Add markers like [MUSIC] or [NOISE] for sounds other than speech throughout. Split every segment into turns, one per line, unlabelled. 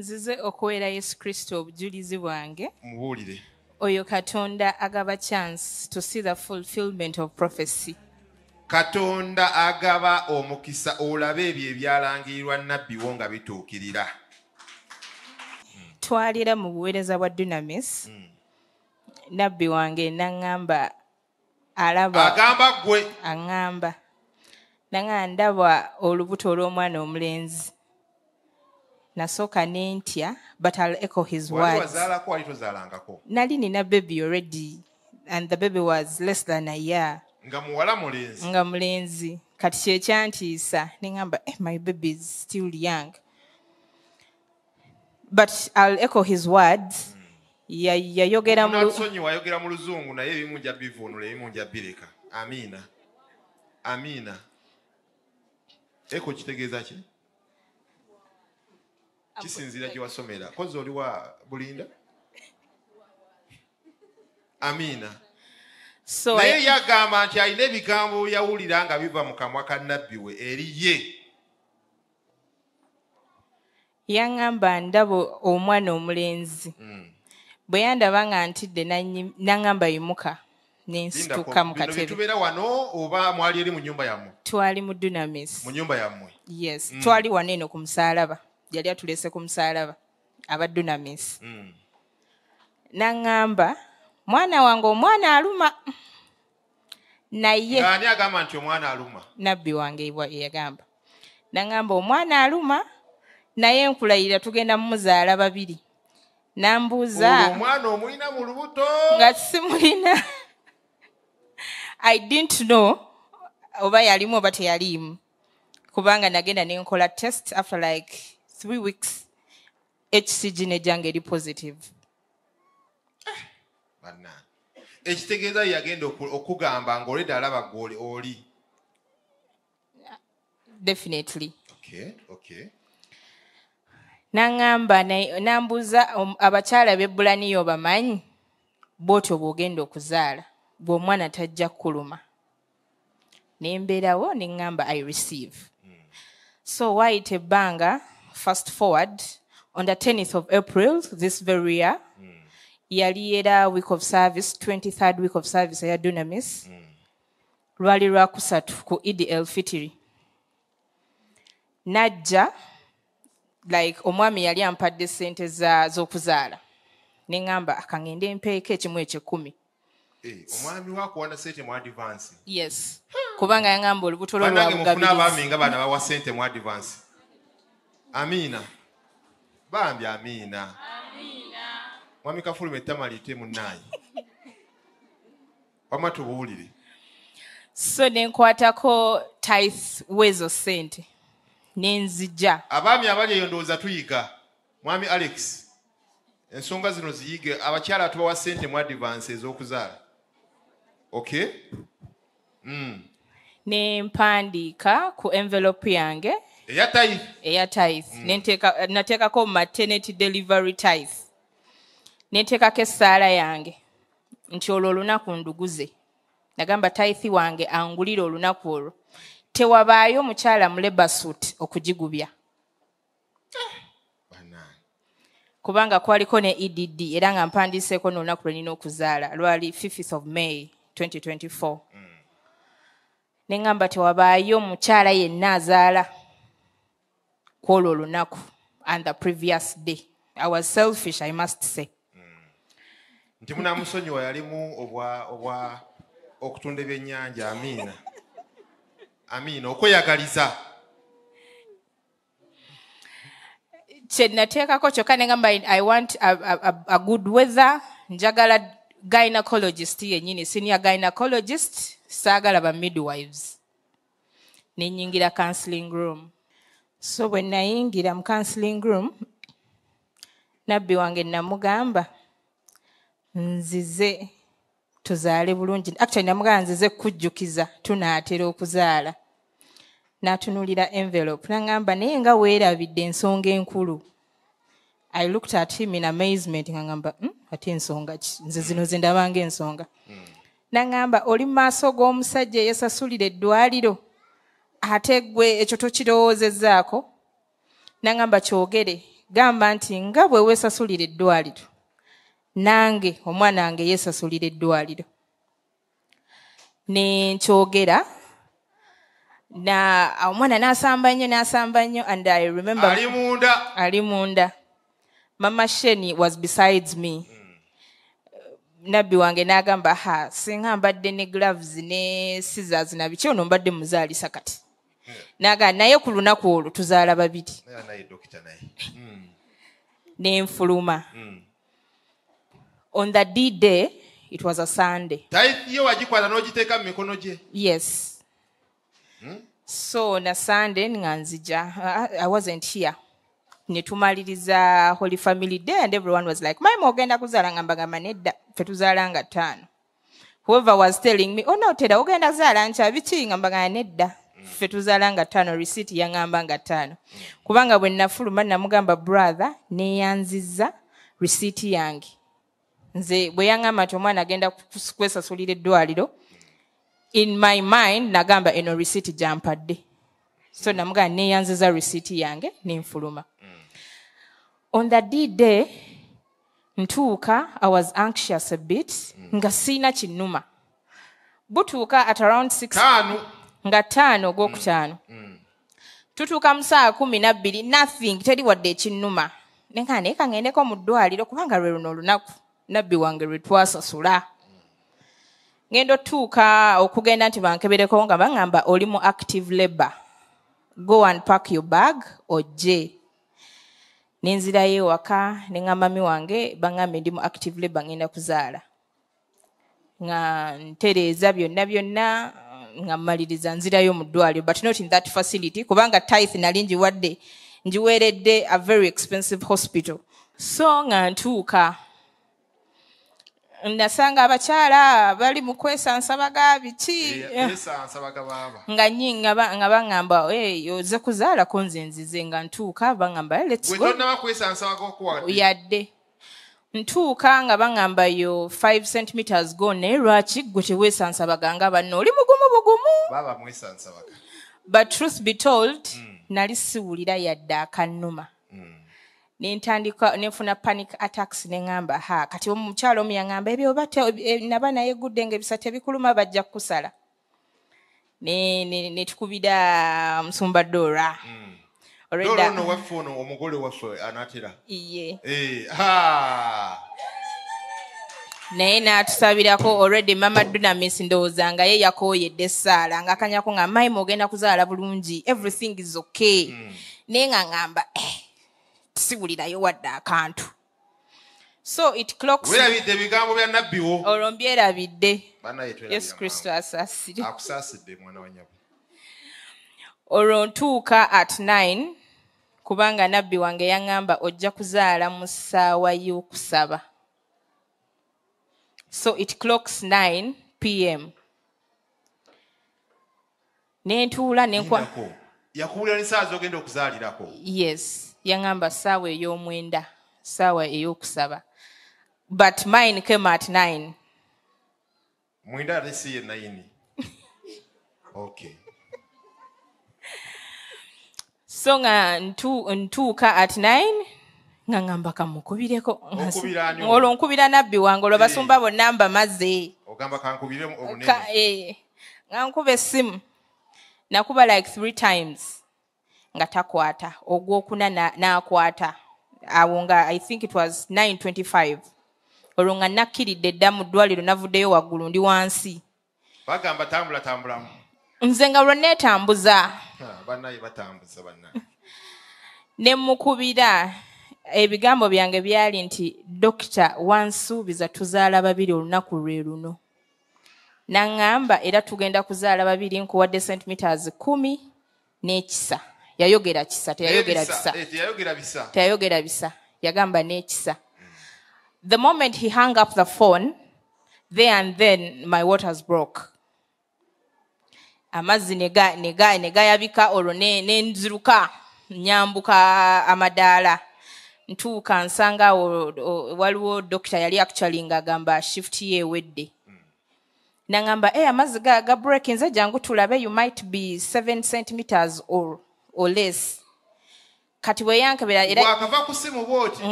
nzize okuwera yesu kristo obujulizi bwange mubuulire oyo katonda agaba chance to see the fulfillment of prophecy
katonda agaba omukisa olabe ebyo ebyalangirirwa nabbiwo nga bituukirira
twalira mu buweereza bwa dunamis hmm. nabbi wange naŋŋamba alabaagamba ggwe aŋŋamba naŋŋa ndaba olubuto olw'omwana omulenzi nasooka nentya but i'll echo his words nali nina baby already and the baby was less than a year
nga muwala mulenzi
nga mulenzi kati kyekyantiisa neŋamba eh, my baby is still young but i'll echo his words hmm. yayogera munsonyiwa
ayogera mu luzungu naye ebimu nja bivuunula ebimu nja bireka amina amina eko kitegeeza ki kisinzira gyewasomera koza oliwa bulinda amiina naye yagamba nti alina ebigambo yawulira nga biva mu kamwa ka nabbi we eri ye
yaŋamba ndaba omwana omulenzi hmm. bwe yandaba nga ntidde naŋamba yimuka nensituka mu katebetubeera
wano oba mwali eri mu nyumba yammwe
twali mu dunamis mu nyumba yammwe yes hmm. twali wano eno ku musalaba yali atulese ku musalaba aba dunamis mm. naŋŋamba mwana wange omwana aluma naye nabbi wange eyagamba naŋŋamba omwana aluma naye nkulayira tugenda mumuzaala babiri nambuuza omwana omulina mu lubuto nga simulina i didn't know oba yalimu oba teyaliimu kubanga nagenda nenkola test after like three weeks, HCG nejanga eri positive.
Bana. Ekitegeeza yagenda okugamba ng'oledda alaba gw'oli oli.
Definitely.
Okay, okay.
N'angamba n'ambuuza abakyala b'ebbulaniyo bamanyi bw'otyo bw'ogenda okuzaala bw'omwana tajja kkuluma. Ne mbeerawo ne ŋŋamba I receive. Hmm. So waayita ebbanga. fast forward on the 10th of april this very year mm. yali era week of service 23rd week of service ya dunamis mm. lwali lwakusatu ku EDL fitiri najja like omwami yali ampadde sente za z'okuzaala ne ŋŋamba akangende empeeko ekimu ekyekumi
eh, omwami wana sente mu advance
yes kubanga yaŋŋamba olubuto lwo lwabugabi
nga bana bawa sente mu advance amiina bambi amiina mwami kafulume ettamalite munaayi wama tubuwulire
so ne nkwatako tith wezo sente ne nzija
abaami abali eyo ndowooza tuyiga mwami alex ensonga zino ziyige abakyala tubawa sente mu advance ez'okuzaala ok mm.
ne mpandiika ku envelope yange eyatithnateekako mm. mu matenety delivery tith nenteekako essaala yange nti olwo olunaku nduguze nagamba tithi wange angulire olunaku olwo tewabaayo omukyala mu lebasuit okugigubya kubanga kwaliko ne edd era nga mpandiseeko n'olunaku lwe nina okuzaala lwali 5th of may 2024 mm. neŋŋamba tewabaayo omukyala yenna azaala mm. kwolwo olunaku and the previous day i was selfish i must say
nti munamusonyiwa yalimu obwa okutunda ebyennyanja amiina amiina okweyagaliza
kyenateekako kyokka ne gamba i want a, a, a good weather njagala gynecologist yennyini senior gynecologist saagala ba midwives nenyingira counseling room so bwe nayingira mu counseling room nabbi wange namugamba nzize tuzaale bulungi actually namugamba nzize kujjukiza tunaatera okuzaala n'atunulira envelope nagamba naye nga weerabidde ensonga enkulu i looked at him in amazement ngagamba hmm, ate ensonga ki nze zino zendabanga ensonga hmm. nagamba oli mu maaso g'omusajja eyasasulira eddwaliro ate gwe ekyo tokirowoozezzaako nangamba kyogere gamba nti nga bwe weesasulira eddwaliro nange omwana wange yeesasulira eddwaliro ne nkyogera na omwana n'asamba nnyo n'asamba nnyo and i remember ali munda ali munda mama sheni was besides me mm. nabbi wange n'agamba ha singa mbadde ne gloves ne scissors nabikyono mbadde muzaalisa kati n'agaa naye ku lunaku olwo tuzaala babiri hmm. nenfuluma hmm. on that d day it was a sunday wagikwata n'ogiteeka mu mikono gye yes hmm? so na sunday nga nzija i wasn't here netumaliriza holy family day and everyone was like maima ogenda kuzaala nga mbagamba nedda fetuzaala nga ttaano whoever was telling me oh no tera ogenda kuzaala nkyabiki nga mbagamba nedda ffe tuzaala nga ttaano risiiti yaŋŋamba nga ttaano kubanga bwe nnafuluma namugamba brother neeyanziza risiiti yange nze bwe yaŋŋamba nti omwana agenda kwesasulira eddwaliro in my mind nagamba eno risiiti gyampadde so namugamba neeyanziza risiiti yange nenfuluma mm. on that d day ntuuka i was anxious a bit mm. nga siina kinnuma butuuka at around nga ttaano ogwokutaano mm, mm. tutuuka mu saawa kumi nabbiri nothing teri wadde ekinnuma nenka nayeka ngendeko mu ddwaliro kubanga lwe luno olunaku nabbi wange lwe twasasula ngenda otuuka okugenda nti bankebereko nga baŋŋamba oli mu active labor go and park your bag ojje nenzirayo ewaka neŋŋamami wange baŋŋamba ndi mu active labor ngenda kuzaala nga ntereeza byonna byonna nga mmaliriza nzirayo mu ddwaliro but not in that facility kubanga tithe nali njiwadde njiweeredde a very expensive hospital so nga ntuuka nasanga abakyala bali mu kwesansabaga biki nga nyinga nga baŋamba oze kuzaalako nze nzize nga ntuuka baŋamba yadde ntuuka nga baŋŋamba yo 5 centimeters go naye lwaki gwe teweesansabaganga banno oli mugumu bugumu but truth be told mm. nali siwulira yadde akannuma hmm. nentandika nefuna panic attacks neŋŋamba ha kati omukyalo omu yaŋŋamba ebyoba e, naba naye gudde ngaebisa tebikuluma bajja kukusala netukubira musumbadde olwa mm. olwno waffe ono
omugole waffe anatera ye eh,
naye n'atusabirako olredi mama dunamis ndowooza nga ye yakooyedde esaala ngaakanyako nga maima ogenda kuzaala bulungi everything is okay hmm. naye nga ngamba eh, tisiwulirayo wadde akantu so it clokerabidde ebigambo bya nabbiwo olwo mbyerabidde yesu kristo asaasire olwo ntuuka at 9 kubanga nabbi wange yaŋŋamba ojja kuzaala mu ssaawa y'okusaba so it clocks 9 p m ne ntuula yes yaŋŋamba ssaawa ey'omwenda ssaawa ey'okusaba but mine came at 9
mwenda ate si ye 9 [LAUGHS] okay
so nga ntuuka at 9 nga ŋŋamba kamukubireko olwo nkubira nabbi wange olwo eh. basumba bonna mbamaze eh, nga nkuba essimu nakuba like three times nga takwata ogwokuna n'akwata awo nga i think it was 925 olwo nga nakkiridde dda mu ddwaliro navuddeyo waggulu ndi wansi
bagamba tambulatambulamu
nze nga lwe neetambuza
[LAUGHS]
ne mmukubira ebigambo byange byali nti dokita wansuubiza tuzaala babiri olunaku lwe luno naŋŋamba era tugenda kuzaala babiri nkuwadde centimeters kumi n'ekisa yayogera kisa eh, eh, teyayogera bisa teyayogera bisa yagamba n'ekisa the moment he hung up the phone there and then my waters broke amazzi ne gayabika olwo ne nziruka nyambuka amadaala ntuuka nsanga awo waliwo dokita yali actually ngaagamba shifuti ye ewedde nagamba e eh, amazzi gabreak nze jangu tulabe you might be seven centimeters or, or less kati weyankebera nga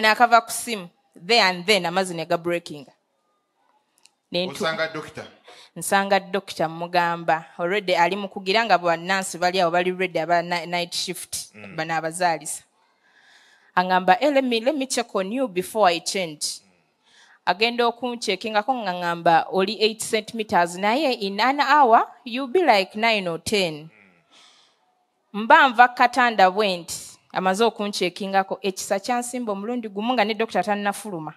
nakava ku simu there and then amazzi ne gabreaking nsanga dokita mugamba olredde ali mukugira nga bwanansi bali awo bali redde aba night shift mm. banaabazaalisa agamba hey, eh, let, let me check on you before i change agenda okuncekingako ngaamba oli 8 centimeters naye in an hour you be like 9 or 10 mba nva katanda bwe nti amaze okuncekingako ekisa kyansimba omulundi gumu nga ne dokita tannafuluma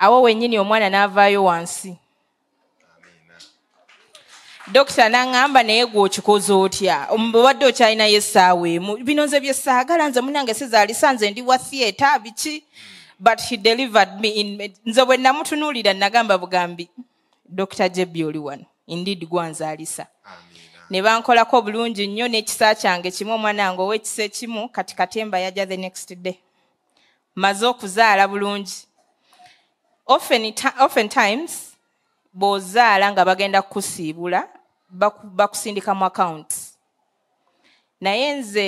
awo wenyini omwana n'avaayo wansi dokita naŋamba naye gwe okikoze otya obadde okyalinayo essaawa emu bino nze byesaagala nze munange sizaalisa nze ndi wa thiata biki but he delivered me in nze bwe namutunuulira nagamba bugambi dokita jebi oli wano indiidi gwanzaalisa ne bankolako obulungi nnyo n'ekisa kyange kimu omwana wange ow'ekisa ekimu kati katemba yajja the next day mmaze okuzaala bulungi oftentimes bw'ozaala nga bagenda kukusiibula bakusindika mu account naye nze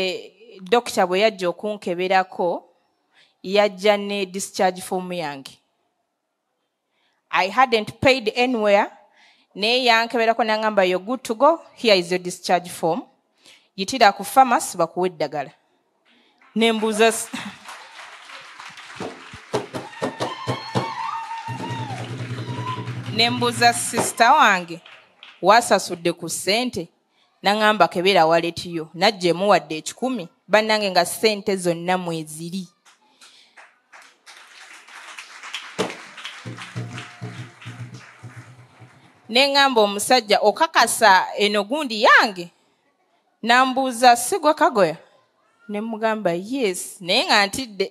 dokita bwe yajja okunkeberako yajja ne discharge fomu yange i hadn't paid anywhere naye yankeberako nangamba yo good to go here is your discharge form yitira ku famas bakuwa eddagala nembuuza nembuza sisita wange wasasudde ku ssente naŋamba kebera waletiyo najja emuwadde ekikumi bannange nga ssente zonna mweziri neŋamba omusajja okakasa eno gundi yange nambuuza sigwa kagoya nemugamba yes naye nga ntidde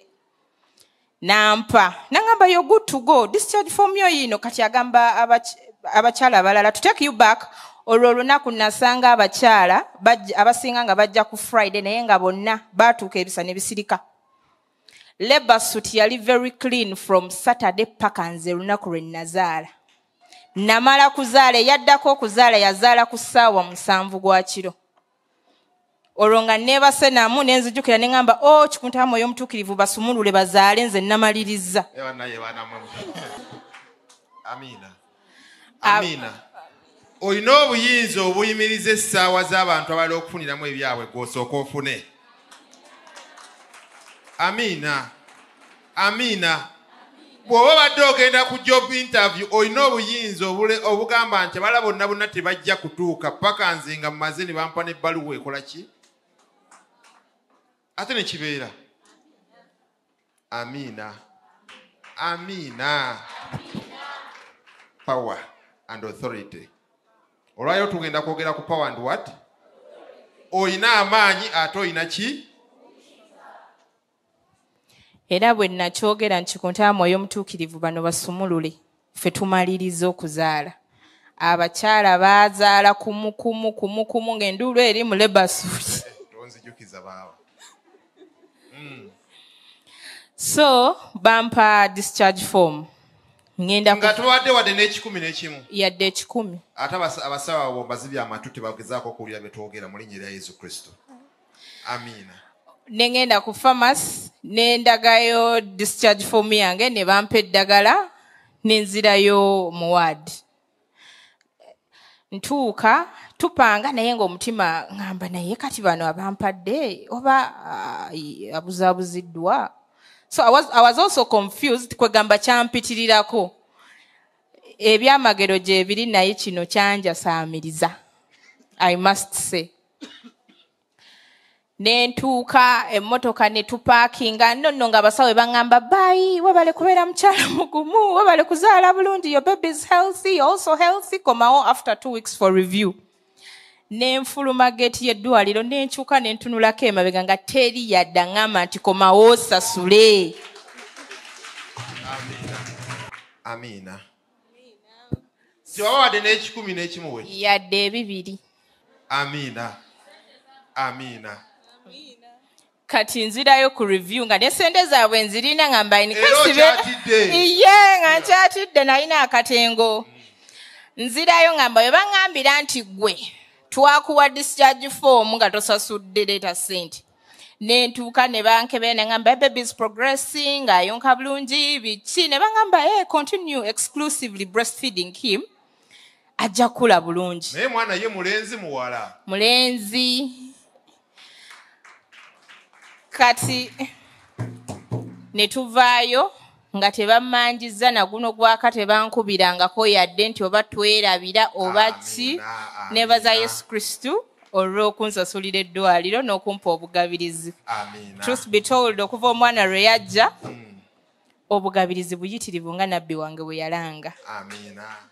nampa nangamba yo good to go discharge form yo yino kati agamba abakyala abalala to take you back olwo olunaku nasanga abakyala abasinga nga bajja ku friday naye nga bonna batuuka ebisa nebisirika labor suit yali very clean from saturday paka nze lunaku lwe nazaala namala kuzaala eyaddako okuzaala yazaala ku ssaawa musanvu gwakiro olwo nga nebase namu nenzijukira neamba o oh, kikuntamu oyo omutukirivu basumulule bazaale nze namaliriza
olina obuyinza obuyimiriza essaawa z'abantu abali okufuniramu ebyabwe gosooka ofune amiina amiina bw'oba badde ogenda kujja obu intavyu olina obuyinza obugamba nti abala bonna bonna tebajja kutuuka paka nze nga mumaze ne bampa n'ebbaluwa ekola ki ate nekibeera amiina amiina power and authority olwayo tugenda kwogera ku power and what oyina amaanyi ate oyina ki
era bwe nakyogera nti ku ntaamu ey'omutuukirivu bano basumulule ffe tumaliriza okuzaala abakyala baazaala kumukumu kumukumu ng'enduulu eri mu lebasuli eh,
tonzijukiza baawa
so bampa discharge form ngendatuwadde wadde
n'ekikumi n'ekimu
yadde ekikumi
ate abasawa abo bazibya amatu tebagezaako okuwulira bye twogera mu linnya erya yesu kristo amiina
ne ngenda ku famas ne ndagayo discharge form yange ne bampa eddagala ne nzirayo mu waadi ntuuka tupanga naye ngaomutima ŋamba naye kati bano abampadde oba abuzaabuziddwa so i was also confused kwegamba kyampitirirako ebyamagero gyebiri naye kino kyanjasaamiriza i must say nentuuka emmotoka netupaakinga nonno nga abasawo ebaŋamba bayi webale kubeera mukyala mugumu webale kuzaala bulungi your baby is healthy also healthy komawo oh, after two weeks for review nenfuluma geeti y'eddwaliro nenkyuka nentunulako emabega nga teri yadda ngamba nti komawo osasule
amiina tiwawadde n'ekikumi n'ekimu we
yadde ebibiri
amiina amiina
kati nzirayo ku review nga nesente zaabwe nzirina nga mbainiye nga nkyatidde nalina akatengo nzirayo nga mbawe baŋambira nti gwe twakuwa discharge form nga tosasudde leeta ssente nentuuka ne bankebera ne ngamba babies progressing ayonka bulungi biki ne bangamba e continue exclusively breastfeeding him ajja kkula bulungi naye mwana ye mulenzi muwala mulenzi kati ne tuvaayo nga tebammanjiza na guno gwaka tebankubirangako yadde nti oba twerabira oba ki nebaza yesu kristu olw'okunsasulira eddwaliro n'okumpa obugabirizi truth be told okuva omwana lwe yajja hmm. obugabirizi buyitirivu nga nabbi wange bwe yalanga amina